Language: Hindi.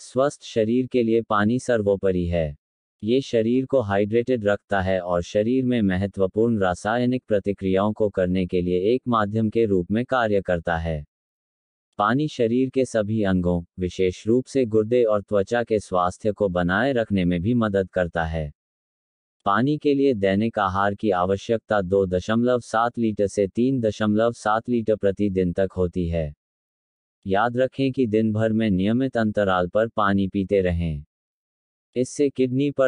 स्वस्थ शरीर के लिए पानी सर्वोपरि है ये शरीर को हाइड्रेटेड रखता है और शरीर में महत्वपूर्ण रासायनिक प्रतिक्रियाओं को करने के लिए एक माध्यम के रूप में कार्य करता है पानी शरीर के सभी अंगों विशेष रूप से गुर्दे और त्वचा के स्वास्थ्य को बनाए रखने में भी मदद करता है पानी के लिए दैनिक आहार की आवश्यकता 2.7 लीटर से 3.7 लीटर प्रतिदिन तक होती है याद रखें कि दिन भर में नियमित अंतराल पर पानी पीते रहें इससे किडनी पर